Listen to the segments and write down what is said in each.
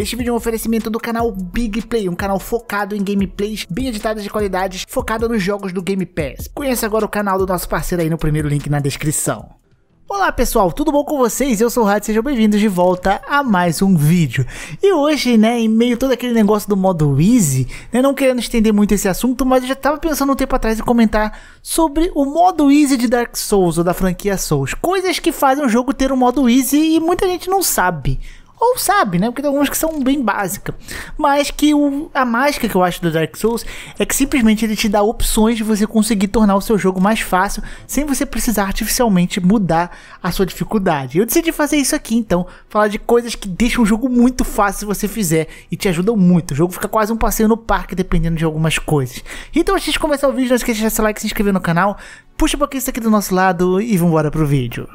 Este vídeo é um oferecimento do canal Big Play, um canal focado em gameplays bem editadas de qualidades, focado nos jogos do Game Pass. Conheça agora o canal do nosso parceiro aí no primeiro link na descrição. Olá pessoal, tudo bom com vocês? Eu sou o Rato, sejam bem-vindos de volta a mais um vídeo. E hoje, né, em meio a todo aquele negócio do modo Easy, né, não querendo estender muito esse assunto, mas eu já estava pensando um tempo atrás em comentar sobre o modo Easy de Dark Souls, ou da franquia Souls. Coisas que fazem um jogo ter um modo Easy e muita gente não sabe, ou sabe, né? Porque tem algumas que são bem básicas. Mas que o, a mágica que eu acho do Dark Souls é que simplesmente ele te dá opções de você conseguir tornar o seu jogo mais fácil sem você precisar artificialmente mudar a sua dificuldade. Eu decidi fazer isso aqui então, falar de coisas que deixam o jogo muito fácil se você fizer e te ajudam muito. O jogo fica quase um passeio no parque dependendo de algumas coisas. Então antes de começar o vídeo, não esqueça de deixar seu like, se inscrever no canal, puxa um pouquinho isso aqui do nosso lado e vambora pro vídeo.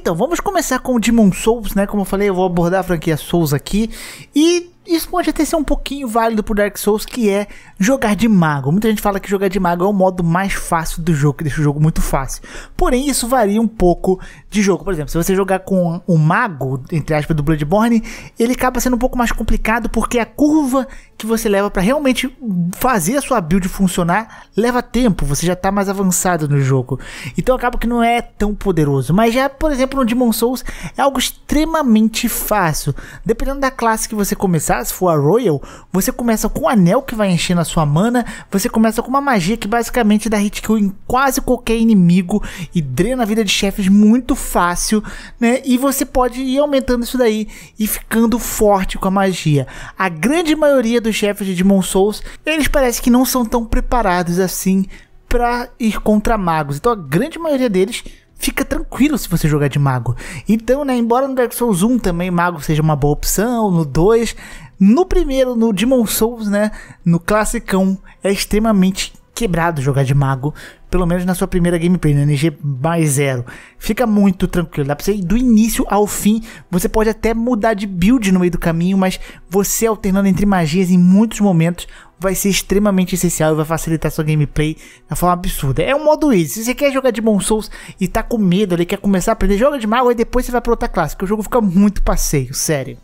Então, vamos começar com o Demon Souls, né? Como eu falei, eu vou abordar a franquia Souls aqui. E isso pode até ser um pouquinho válido pro Dark Souls, que é jogar de mago. Muita gente fala que jogar de mago é o modo mais fácil do jogo, que deixa o jogo muito fácil. Porém, isso varia um pouco de jogo. Por exemplo, se você jogar com o um mago, entre aspas, do Bloodborne, ele acaba sendo um pouco mais complicado, porque a curva que você leva para realmente fazer a sua build funcionar leva tempo, você já tá mais avançado no jogo. Então acaba que não é tão poderoso. Mas já, por exemplo, no Demon Souls é algo extremamente fácil. Dependendo da classe que você começar, se for a Royal, você começa com um anel que vai enchendo a sua mana, você começa com uma magia que basicamente dá hit kill em quase qualquer inimigo e drena a vida de chefes muito fácil, né? E você pode ir aumentando isso daí e ficando forte com a magia. A grande maioria dos chefes de Demon Souls, eles parece que não são tão preparados assim para ir contra magos. Então a grande maioria deles fica tranquilo se você jogar de mago. Então, né, embora no Dark Souls 1 também mago seja uma boa opção, no 2, no primeiro, no Demon Souls, né, no classicão, é extremamente quebrado jogar de mago, pelo menos na sua primeira gameplay, na NG mais zero. Fica muito tranquilo, dá pra você ir do início ao fim. Você pode até mudar de build no meio do caminho, mas você alternando entre magias em muitos momentos vai ser extremamente essencial e vai facilitar sua gameplay da forma absurda. É um modo easy. Se você quer jogar de Demon Souls e tá com medo ali, quer começar a aprender, joga de mago e depois você vai pra outra classe, que o jogo fica muito passeio, sério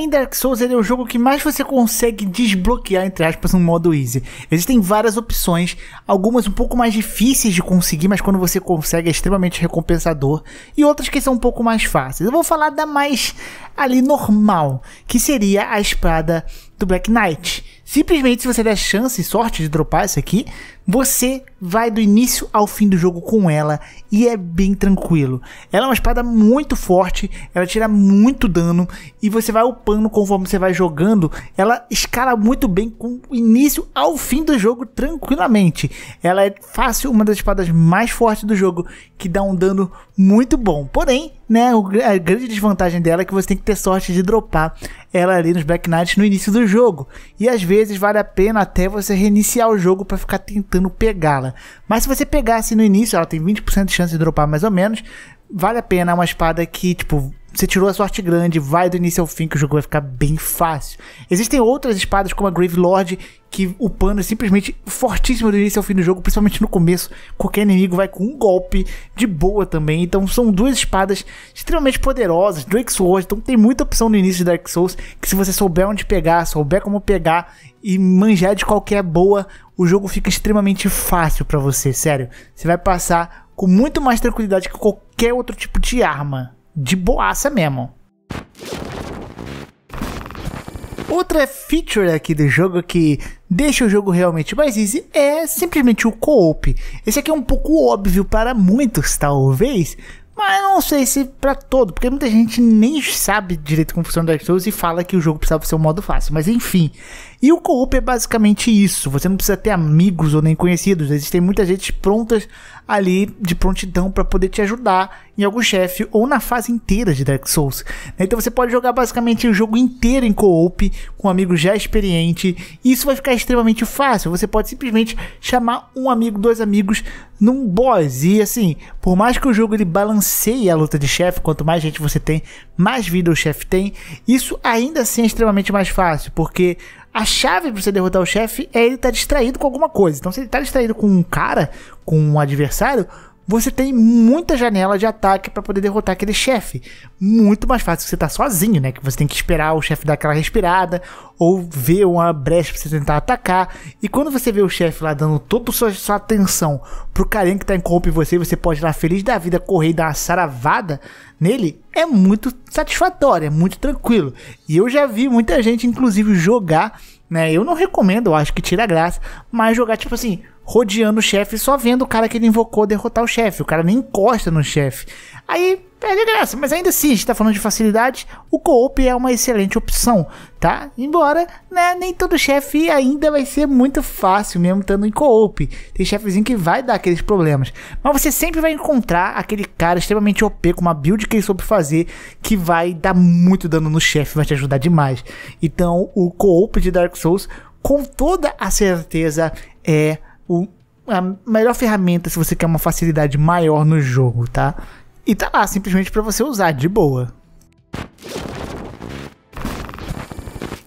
mim, Dark Souls é o jogo que mais você consegue desbloquear, entre aspas, no modo easy. Existem várias opções, algumas um pouco mais difíceis de conseguir, mas quando você consegue é extremamente recompensador, e outras que são um pouco mais fáceis. Eu vou falar da mais ali normal, que seria a espada do Black Knight. Simplesmente, se você der chance e sorte de dropar isso aqui, você vai do início ao fim do jogo com ela e é bem tranquilo. Ela é uma espada muito forte, ela tira muito dano e você vai upando conforme você vai jogando. Ela escala muito bem com o início ao fim do jogo tranquilamente. Ela é fácil, uma das espadas mais fortes do jogo, que dá um dano muito bom. Porém, né? A grande desvantagem dela é que você tem que ter sorte de dropar ela ali nos Black Knights no início do jogo. E às vezes vale a pena até você reiniciar o jogo para ficar tentando pegá-la. Mas se você pegasse no início, ela tem 20% de chance de dropar mais ou menos. Vale a pena uma espada que, tipo, você tirou a sorte grande, vai do início ao fim que o jogo vai ficar bem fácil. Existem outras espadas, como a Grave Lord, que o pano é simplesmente fortíssimo do início ao fim do jogo, principalmente no começo. Qualquer inimigo vai com um golpe de boa também. Então são duas espadas extremamente poderosas, Drake Sword. Então tem muita opção no início de Dark Souls que se você souber onde pegar, souber como pegar e manjar de qualquer boa, o jogo fica extremamente fácil para você, sério. Você vai passar com muito mais tranquilidade que qualquer outro tipo de arma de boaça mesmo. Outra feature aqui do jogo que deixa o jogo realmente mais easy é simplesmente o co-op. Esse aqui é um pouco óbvio para muitos, talvez, mas não sei se para todo, porque muita gente nem sabe direito como funciona Dark Souls e fala que o jogo precisava ser um modo fácil. Mas enfim, e o co-op é basicamente isso. Você não precisa ter amigos ou nem conhecidos. Existem muita gente prontas ali de prontidão para poder te ajudar em algum chefe ou na fase inteira de Dark Souls. Né? Então você pode jogar basicamente o jogo inteiro em co-op com um amigo já experiente. E isso vai ficar extremamente fácil. Você pode simplesmente chamar um amigo, dois amigos num boss. E assim, por mais que o jogo ele balanceie a luta de chefe, quanto mais gente você tem, mais vida o chefe tem, isso ainda assim é extremamente mais fácil, porque a chave para você derrotar o chefe é ele estar tá distraído com alguma coisa. Então, se ele está distraído com um cara, com um adversário, você tem muita janela de ataque para poder derrotar aquele chefe. Muito mais fácil que você tá sozinho, né? Que você tem que esperar o chefe dar aquela respirada ou ver uma brecha para você tentar atacar. E quando você vê o chefe lá dando toda a sua, sua atenção pro carinha que tá em corpo em você, você pode ir lá feliz da vida correr e dar uma saravada nele, é muito satisfatório, é muito tranquilo. E eu já vi muita gente, inclusive, jogar né? Eu não recomendo, eu acho que tira graça, mas jogar tipo assim, rodeando o chefe, só vendo o cara que ele invocou derrotar o chefe. O cara nem encosta no chefe. Aí é de graça, mas ainda assim, a gente tá falando de facilidade, o co-op é uma excelente opção, tá? Embora, né, nem todo chefe ainda vai ser muito fácil, mesmo estando em co-op. Tem chefezinho que vai dar aqueles problemas. Mas você sempre vai encontrar aquele cara extremamente OP, com uma build que ele soube fazer, que vai dar muito dano no chefe, vai te ajudar demais. Então, o co-op de Dark Souls, com toda a certeza, é o, a melhor ferramenta se você quer uma facilidade maior no jogo, tá? E tá lá, simplesmente para você usar, de boa.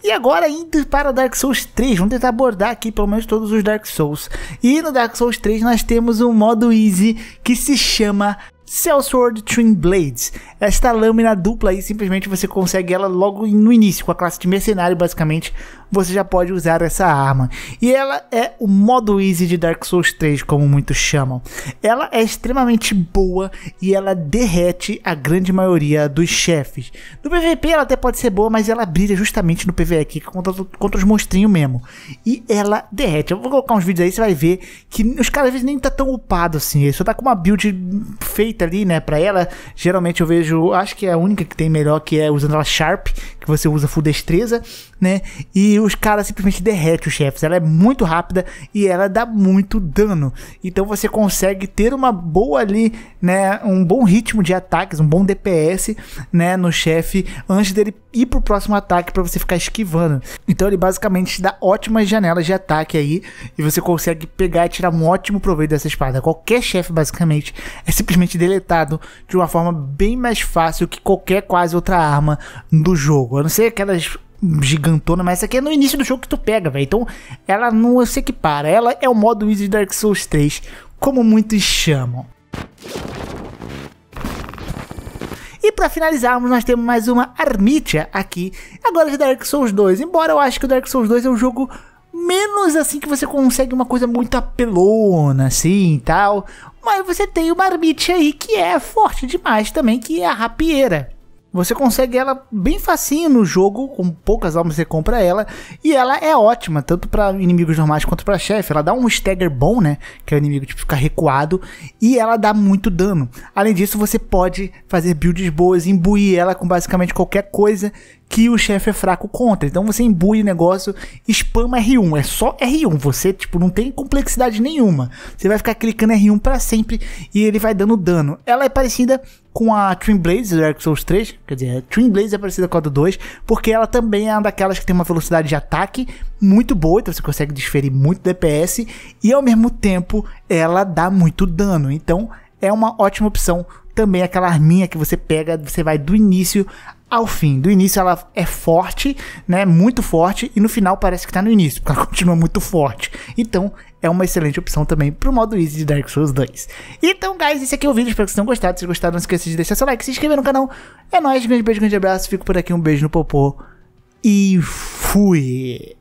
E agora indo para Dark Souls 3, vamos tentar abordar aqui pelo menos todos os Dark Souls. E no Dark Souls 3 nós temos um modo easy que se chama Sellsword Twin Blades. Esta lâmina dupla aí, simplesmente você consegue ela logo no início, com a classe de mercenário basicamente, você já pode usar essa arma. E ela é o modo easy de Dark Souls 3, como muitos chamam. Ela é extremamente boa e ela derrete a grande maioria dos chefes. No PVP ela até pode ser boa, mas ela brilha justamente no PVE aqui contra, contra os monstrinhos mesmo. E ela derrete. Eu vou colocar uns vídeos aí, você vai ver que os caras às vezes nem tá tão upado assim, ele só tá com uma build feita ali, né, pra ela. Geralmente eu vejo, acho que é a única que tem melhor, que é usando ela Sharp, que você usa full destreza né? E os caras simplesmente derrete os chefes. Ela é muito rápida e ela dá muito dano. Então você consegue ter uma boa ali, né? Um bom ritmo de ataques, um bom DPS, né? No chefe antes dele ir pro próximo ataque para você ficar esquivando. Então ele basicamente dá ótimas janelas de ataque aí e você consegue pegar e tirar um ótimo proveito dessa espada. Qualquer chefe basicamente é simplesmente deletado de uma forma bem mais fácil que qualquer quase outra arma do jogo. A não ser aquelas gigantona, mas essa aqui é no início do jogo que tu pega, velho. Então, ela não se é equipara. Ela é o modo easy de Dark Souls 3, como muitos chamam. E para finalizarmos, nós temos mais uma Armitia aqui, agora de Dark Souls 2. Embora eu acho que o Dark Souls 2 é um jogo menos assim que você consegue uma coisa muito apelona, assim, e tal. Mas você tem uma Armitia aí que é forte demais também, que é a Rapieira. Você consegue ela bem facinho no jogo, com poucas almas você compra ela, e ela é ótima, tanto para inimigos normais quanto para chefe. Ela dá um stagger bom, né? Que é o inimigo tipo, ficar recuado, e ela dá muito dano. Além disso, você pode fazer builds boas, imbuir ela com basicamente qualquer coisa que o chefe é fraco contra. Então você imbui o negócio, spama R1, é só R1. Você, tipo, não tem complexidade nenhuma. Você vai ficar clicando R1 para sempre e ele vai dando dano. Ela é parecida com a Twin Blaze do Dark Souls 3, quer dizer, a Twin Blaze é parecida com a do 2, porque ela também é uma daquelas que tem uma velocidade de ataque muito boa, então você consegue desferir muito DPS, e ao mesmo tempo ela dá muito dano, então é uma ótima opção também aquela arminha que você pega, você vai do início ao fim. Do início ela é forte, né? Muito forte, e no final parece que tá no início, porque ela continua muito forte. Então é uma excelente opção também pro modo easy de Dark Souls 2. Então, guys, esse aqui é o vídeo. Espero que vocês tenham gostado. Se gostaram, não esqueça de deixar seu like, se inscrever no canal. É nóis, grande beijo, grande abraço. Fico por aqui, um beijo no popô. E fui!